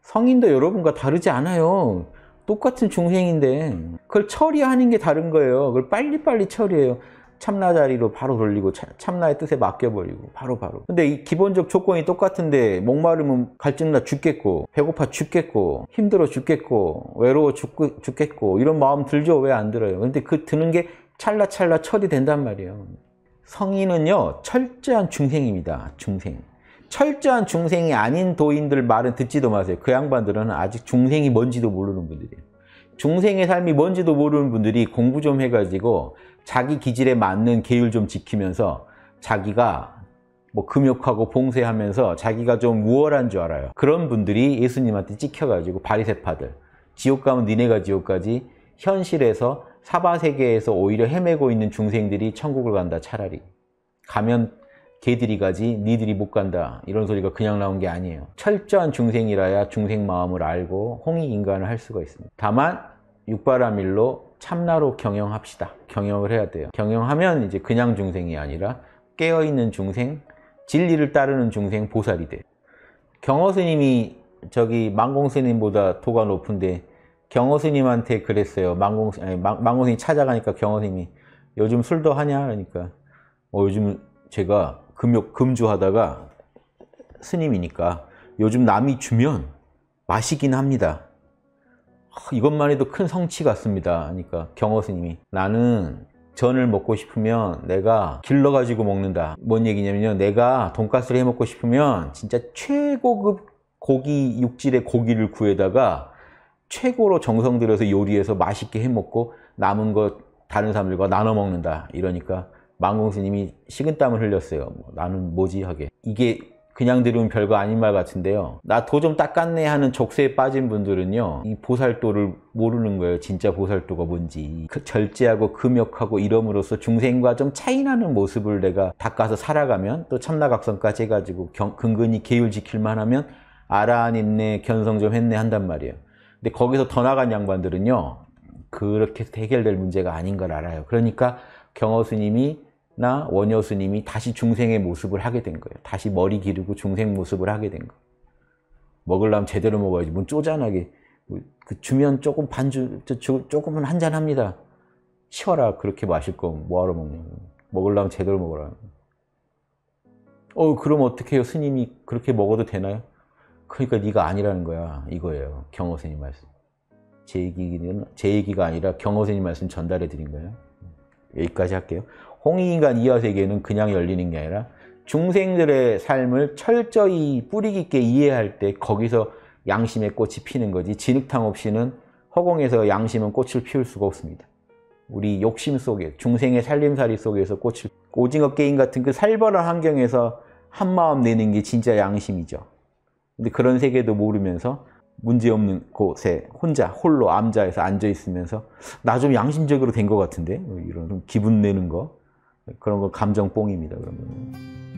성인도 여러분과 다르지 않아요. 똑같은 중생인데 그걸 처리하는 게 다른 거예요. 그걸 빨리빨리 처리해요. 참나 자리로 바로 돌리고 참나의 뜻에 맡겨버리고 바로바로 바로. 근데 이 기본적 조건이 똑같은데 목마르면 갈증나 죽겠고 배고파 죽겠고 힘들어 죽겠고 외로워 죽, 죽겠고 이런 마음 들죠 왜 안 들어요 근데 그 드는 게 찰나찰나 처리된단 말이에요 성인은요 철저한 중생입니다 중생 철저한 중생이 아닌 도인들 말은 듣지도 마세요. 그 양반들은 아직 중생이 뭔지도 모르는 분들이에요. 중생의 삶이 뭔지도 모르는 분들이 공부 좀 해가지고 자기 기질에 맞는 계율 좀 지키면서 자기가 뭐 금욕하고 봉쇄하면서 자기가 좀 우월한 줄 알아요. 그런 분들이 예수님한테 찍혀가지고 바리새파들 지옥 가면 니네가 지옥까지 현실에서 사바세계에서 오히려 헤매고 있는 중생들이 천국을 간다 차라리 가면 개들이 가지 니들이 못 간다 이런 소리가 그냥 나온 게 아니에요 철저한 중생이라야 중생 마음을 알고 홍익 인간을 할 수가 있습니다 다만 육바라밀로 참나로 경영합시다 경영을 해야 돼요 경영하면 이제 그냥 중생이 아니라 깨어있는 중생 진리를 따르는 중생 보살이 돼 경호 스님이 저기 망공 스님보다 도가 높은데 경호 스님한테 그랬어요 망공, 아니, 망, 망공 스님 찾아가니까 경호 스님이 요즘 술도 하냐 그러니까 뭐 요즘 제가 금욕 금주하다가 스님이니까 요즘 남이 주면 마시긴 합니다. 아, 이것만 해도 큰 성취 같습니다. 그러니까 경호 스님이 나는 전을 먹고 싶으면 내가 길러가지고 먹는다. 뭔 얘기냐면요. 내가 돈가스를 해 먹고 싶으면 진짜 최고급 고기 육질의 고기를 구해다가 최고로 정성 들여서 요리해서 맛있게 해 먹고 남은 것 다른 사람들과 나눠 먹는다. 이러니까 망공스님이 식은땀을 흘렸어요. 뭐, 나는 뭐지 하게. 이게 그냥 들으면 별거 아닌 말 같은데요. 나 도 좀 닦았네 하는 족쇄에 빠진 분들은요. 이 보살도를 모르는 거예요. 진짜 보살도가 뭔지. 그 절제하고 금욕하고 이름으로써 중생과 좀 차이나는 모습을 내가 닦아서 살아가면 또 참나각성까지 해가지고 경, 근근히 계율지킬만 하면 아라한 네 견성 좀 했네 한단 말이에요. 근데 거기서 더 나간 양반들은요. 그렇게 해결될 문제가 아닌 걸 알아요. 그러니까 경호스님이 나 원효스님이 다시 중생의 모습을 하게 된 거예요. 다시 머리 기르고 중생 모습을 하게 된 거. 먹을라면 제대로 먹어야지. 뭔 뭐 쪼잔하게 뭐 그 주면 조금 반주 조금은 한 잔 합니다. 치워라 그렇게 마실 거면 뭐하러 먹냐고. 먹을라면 제대로 먹어라. 어 그럼 어떻게 해요? 스님이 그렇게 먹어도 되나요? 그러니까 네가 아니라는 거야. 이거예요. 경호 스님 말씀. 제 얘기는 제 얘기가 아니라 경호 스님 말씀 전달해 드린 거예요. 여기까지 할게요. 홍익인간 이하세계는 그냥 열리는 게 아니라 중생들의 삶을 철저히 뿌리 깊게 이해할 때 거기서 양심의 꽃이 피는 거지 진흙탕 없이는 허공에서 양심은 꽃을 피울 수가 없습니다. 우리 욕심 속에 중생의 살림살이 속에서 꽃을 오징어 게임 같은 그 살벌한 환경에서 한마음 내는 게 진짜 양심이죠. 근데 그런 세계도 모르면서 문제없는 곳에 혼자 홀로 암자에서 앉아 있으면서 나 좀 양심적으로 된 것 같은데 뭐 이런 기분 내는 거 그런 거 감정 뽕입니다 그러면.